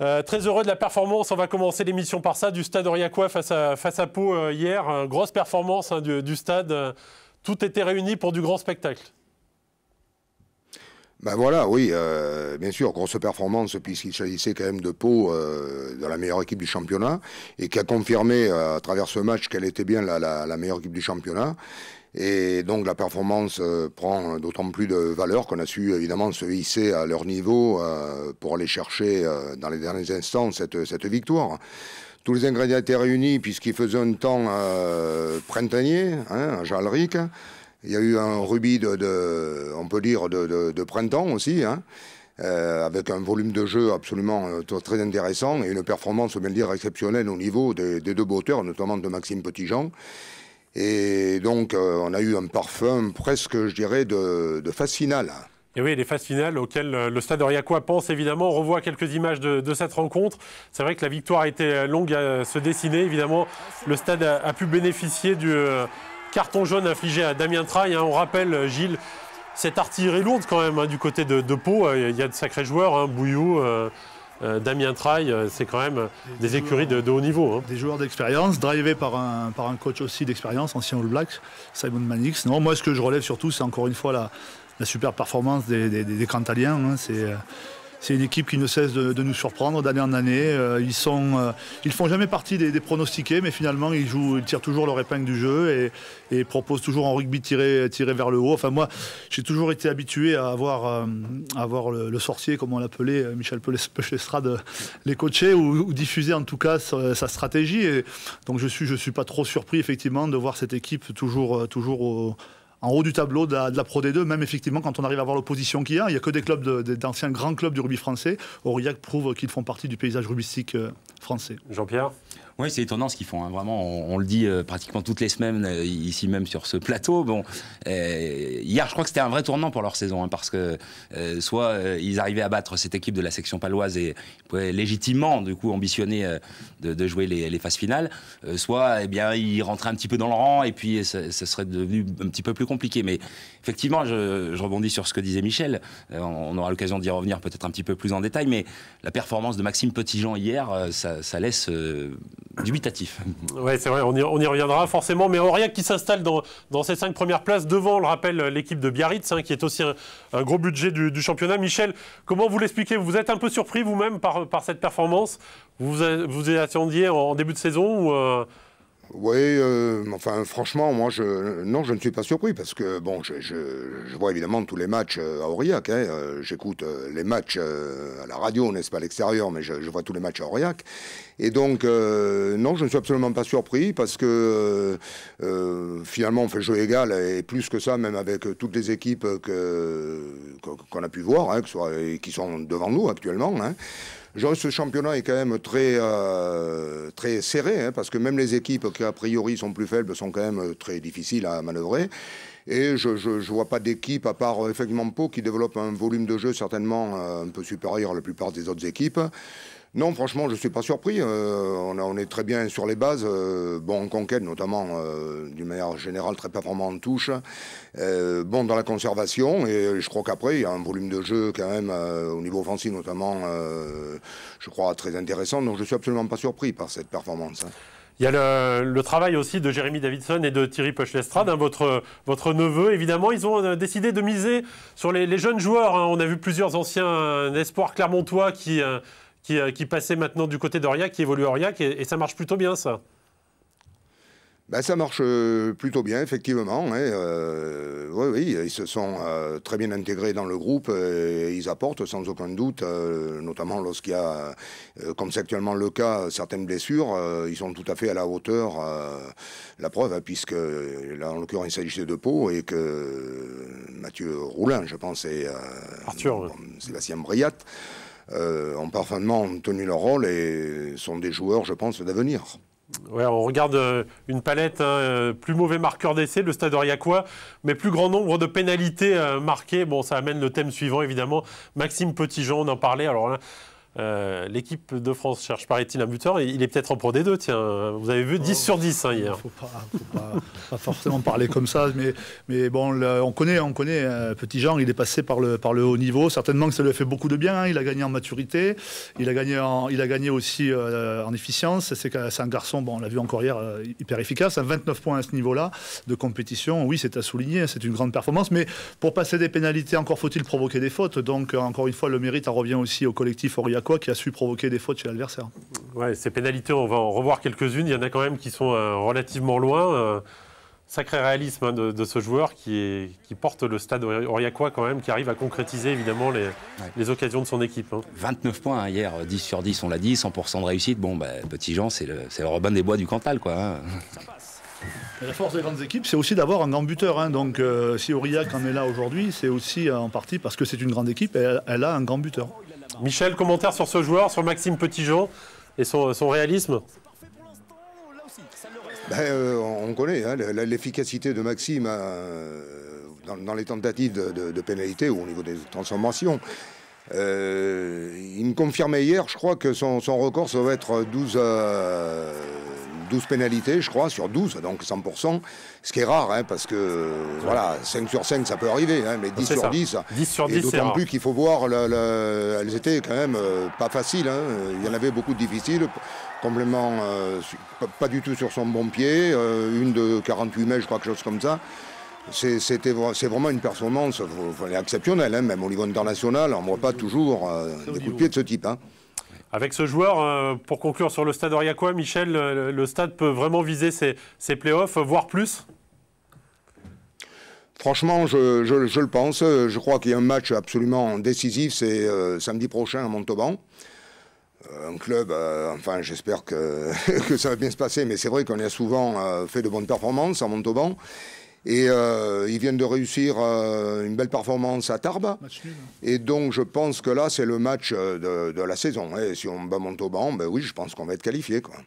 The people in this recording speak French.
Euh, très heureux de la performance. On va commencer l'émission par ça, du stade Aurillacois face à, face à Pau euh, hier. Euh, grosse performance hein, du, stade. tout était réuni pour du grand spectacle. Ben voilà, oui, bien sûr, grosse performance puisqu'il s'agissait quand même de Pau, dans la meilleure équipe du championnat, et qui a confirmé à travers ce match qu'elle était bien la meilleure équipe du championnat. Et donc la performance euh, prend d'autant plus de valeur qu'on a su évidemment se hisser à leur niveau euh, pour aller chercher euh, dans les derniers instants cette, cette, victoire. Tous les ingrédients étaient réunis puisqu'il faisait un temps printanier hein, à Jalric. Il y a eu un rubis de, on peut dire, de, printemps aussi. Hein, avec un volume de jeu absolument très intéressant et une performance, on dire, exceptionnelle au niveau des, deux beaux notamment de Maxime Petitjean. Et donc, euh, on a eu un parfum presque, je dirais, de, phase finale. Et oui, les phases finales auxquelles euh, le stade pense évidemment. On revoit quelques images de, cette rencontre. C'est vrai que la victoire a été euh, longue à se dessiner. Évidemment, le stade a, pu bénéficier du carton jaune infligé à Damien Traille. Hein. On rappelle, Gilles, cette artillerie lourde quand même hein, du côté de, Pau. Il y a de sacrés joueurs, hein, Bouillou. Euh, Damien Trail, euh, c'est quand même des, écuries de, haut niveau. Hein. Des joueurs d'expérience, drivés par un, par un coach aussi d'expérience, ancien All Black Simon Manix. Non, moi, ce que je relève surtout, c'est encore une fois la, la super performance des, des, hein. C'est euh, c'est une équipe qui ne cesse de, nous surprendre d'année en année. Euh, ils sont, euh, ils font jamais partie des, pronostiqués, mais finalement ils jouent, ils tirent toujours leur épingle du jeu et, et proposent toujours en rugby tiré, tiré vers le haut. Enfin moi, j'ai toujours été habitué à avoir, euh, avoir le, sorcier, comme on l'appelait, Michel Pechestrade, les coacher ou, diffuser en tout cas sa, sa, stratégie. Et donc je suis, je suis pas trop surpris effectivement de voir cette équipe toujours, toujours au en haut du tableau de la, Pro D2, même effectivement quand on arrive à voir l'opposition qu'il y a. Il n'y a que des clubs d'anciens grands clubs du rugby français. Aurillac prouve qu'ils font partie du paysage rugbyistique. Euh, français. Jean-Pierre oui, c'est étonnant ce qu'ils font. Hein. Vraiment, on, le dit euh, pratiquement toutes les semaines euh, ici même sur ce plateau. Bon, euh, hier, je crois que c'était un vrai tournant pour leur saison, hein, parce que soit ils arrivaient à battre cette équipe de la section paloise et pouvaient légitimement, du coup, ambitionner de, jouer les, phases finales, soit, eh bien, ils rentraient un petit peu dans le rang et puis ça serait devenu un petit peu plus compliqué. Mais effectivement, je, je rebondis sur ce que disait Michel. on aura l'occasion d'y revenir peut-être un petit peu plus en détail, mais la performance de Maxime Petitjean hier, ça ça, laisse euh, dubitatif. Oui, c'est vrai, on y, reviendra forcément. Mais rien qui s'installe dans, ces cinq premières places, devant, on le rappelle, l'équipe de Biarritz, hein, qui est aussi un, gros budget du, championnat. Michel, comment vous l'expliquez Vous êtes un peu surpris vous-même par, cette performance Vous vous, vous attendiez en, début de saison ou, euh, oui, euh, enfin, franchement, moi, je, non, je ne suis pas surpris parce que, bon, je, vois évidemment tous les matchs euh, à Aurillac. Hein, euh, j'écoute les matchs à la radio, n'est-ce pas, à l'extérieur, mais je, vois tous les matchs à Aurillac. Et donc, non, je ne suis absolument pas surpris parce que finalement, on fait jeu égal et plus que ça, même avec toutes les équipes qu'on a pu voir, hein, et qui sont devant nous actuellement. Hein. Genre, ce championnat est quand même très, euh, très serré, hein, parce que même les équipes qui, a priori, sont plus faibles sont quand même euh, très difficiles à manœuvrer. Et je ne vois pas d'équipe, à part euh, effectivement Pau, qui développe un volume de jeu certainement un peu supérieur à la plupart des autres équipes. Non, franchement, je ne suis pas surpris. Euh, on, est très bien sur les bases. Euh, bon, en conquête, notamment, euh, d'une manière générale, très performant en touche. bon, dans la conservation. Et je crois qu'après, il y a un volume de jeu, quand même, au niveau offensif, notamment, je crois, très intéressant. Donc, je ne suis absolument pas surpris par cette performance. Hein. Il y a le, travail aussi de Jérémy Davidson et de Thierry Pochlestrad, hein, votre, votre neveu. Évidemment, ils ont décidé de miser sur les, jeunes joueurs. Hein. On a vu plusieurs anciens espoirs clermontois qui euh, qui, passait maintenant du côté d'Oriac, qui évolue à Auriac, et, ça marche plutôt bien, ça. Ben, ça marche euh, plutôt bien, effectivement. Hein, euh, oui, oui, ils se sont très bien intégrés dans le groupe. Et ils apportent sans aucun doute, notamment lorsqu'il y a, comme c'est actuellement le cas, certaines blessures. ils sont tout à fait à la hauteur. la preuve, hein, puisque là, en l'occurrence, il s'agissait de Pau et que Mathieu Roulin, je pense, et Arthur, Sébastien Briat euh, ont parfaitement tenu leur rôle et sont des joueurs, je pense, d'avenir. Ouais, on regarde euh, une palette, hein, euh, plus mauvais marqueur d'essai, le stade Oriacois, mais plus grand nombre de pénalités marquées. Bon, ça amène le thème suivant, évidemment. Maxime Petitjean, on en parlait. Alors là, hein, euh, l'équipe de France cherche, paraît-il, un buteur. Il est peut-être en pro des deux, tiens. Vous avez vu 10 sur 10 hein, hier. Il ne faut, pas, forcément parler comme ça. Mais, mais bon, on connaît, on connaît euh, Petit Jean. Il est passé par le, par le haut niveau. Certainement que ça lui a fait beaucoup de bien. Hein. Il a gagné en maturité. Il a gagné, il a gagné aussi euh, en efficience. C'est un garçon, bon, on l'a vu encore hier, hyper efficace. 29 points à ce niveau-là de compétition. Oui, c'est à souligner. Hein, c'est une grande performance. Mais pour passer des pénalités, encore faut-il provoquer des fautes. Donc, encore une fois, le mérite en revient aussi au collectif Aurillac qui a su provoquer des fautes chez l'adversaire. Ouais, ces pénalités, on va en revoir quelques-unes. Il y en a quand même qui sont euh, relativement loin. Euh, sacré réalisme hein, de, ce joueur qui, qui, porte le stade aurillacois quand même, qui arrive à concrétiser évidemment les, occasions de son équipe. 29 hein. points hein, hier, 10 euh, sur 10, on l'a dit, 100% de réussite. Bon, ben, petit Jean, c'est le, le, Robin des Bois du Cantal, quoi. la force des grandes équipes, c'est aussi d'avoir un grand buteur. Donc, si Aurillac en est là aujourd'hui, c'est aussi en partie parce que c'est une grande équipe et elle a un grand buteur. Michel, commentaire sur ce joueur, sur Maxime Petitjean et son, réalisme ben, euh, on connaît hein, l'efficacité de Maxime euh, dans, les tentatives de, pénalité ou au niveau des transformations. Euh, il me confirmait hier, je crois que son, son record, ça va être 12 à, 12 pénalités, je crois, sur 12, donc 100%, ce qui est rare, hein, parce que voilà, 5 sur 5, ça peut arriver, hein, mais 10 sur 10, 10 sur d'autant plus qu'il faut voir, elles étaient quand même euh, pas faciles, hein. il y en avait beaucoup de difficiles, complètement, euh, pas du tout sur son bon pied, euh, une de 48 mètres, je crois, quelque chose comme ça. c'est vraiment une performance exceptionnelle, même au niveau international, on ne voit pas toujours des coups de pied de ce type. Avec ce joueur, euh, pour conclure sur le stade Oriacois, Michel, euh, le, stade peut vraiment viser ses, playoffs, voire plus Franchement, je, le pense. Je crois qu'il y a un match absolument décisif, c'est euh, samedi prochain à Montauban. un club, enfin j'espère que, que, ça va bien se passer, mais c'est vrai qu'on a souvent fait de bonnes performances à Montauban. Et euh, ils viennent de réussir euh, une belle performance à Tarbes. Hein. Et donc, je pense que là, c'est le match euh, de, la saison. Et si on bat Montauban, ben oui, je pense qu'on va être qualifié. Quoi.